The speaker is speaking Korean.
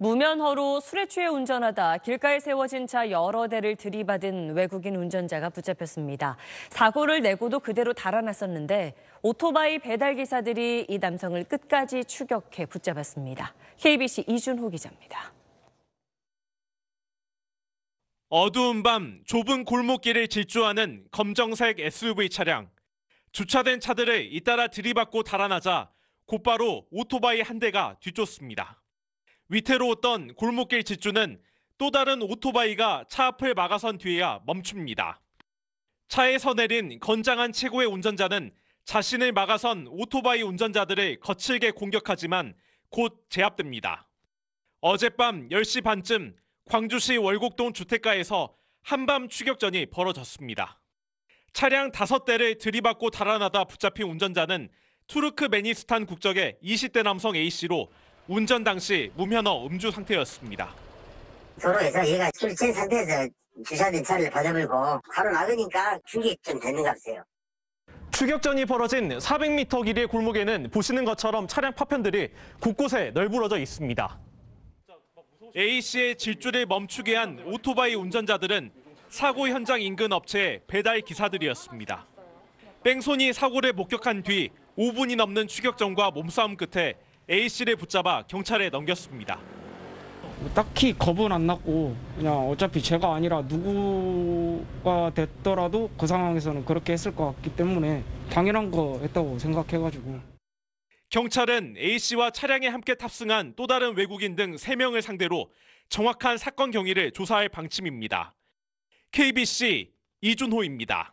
무면허로 술에 취해 운전하다 길가에 세워진 차 여러 대를 들이받은 외국인 운전자가 붙잡혔습니다. 사고를 내고도 그대로 달아났었는데 오토바이 배달 기사들이 이 남성을 끝까지 추격해 붙잡았습니다. KBC 이준호 기자입니다. 어두운 밤 좁은 골목길을 질주하는 검정색 SUV 차량. 주차된 차들을 잇따라 들이받고 달아나자 곧바로 오토바이 한 대가 뒤쫓습니다. 위태로웠던 골목길 집주는 또 다른 오토바이가 차 앞을 막아선 뒤에야 멈춥니다. 차에서 내린 건장한 최고의 운전자는 자신을 막아선 오토바이 운전자들을 거칠게 공격하지만 곧 제압됩니다. 어젯밤 10시 반쯤 광주시 월곡동 주택가에서 한밤 추격전이 벌어졌습니다. 차량 5대를 들이받고 달아나다 붙잡힌 운전자는 투르크메니스탄 국적의 20대 남성 A씨로 운전 당시 무면허 음주 상태였습니다. 도로에서 얘가 술취 상태에서 주차된 차를 받아물고 가로 막으니까 충격좀 되는 값이에요. 추격전이 벌어진 400m 길이의 골목에는 보시는 것처럼 차량 파편들이 곳곳에 널브러져 있습니다. A씨의 질주를 멈추게 한 오토바이 운전자들은 사고 현장 인근 업체 배달 기사들이었습니다. 뺑소니 사고를 목격한 뒤 5분이 넘는 추격전과 몸싸움 끝에 A씨를 붙잡아 경찰에 넘겼습니다. 딱히 겁은 안 났고 그냥 어차피 제가 아니라 누구가 됐더라도 그 상황에서는 그렇게 했을 것 같기 때문에 당연한 거 했다고 생각해가지고 경찰은 A씨와 차량에 함께 탑승한 또 다른 외국인 등 3명을 상대로 정확한 사건 경위를 조사할 방침입니다. KBC 이준호입니다.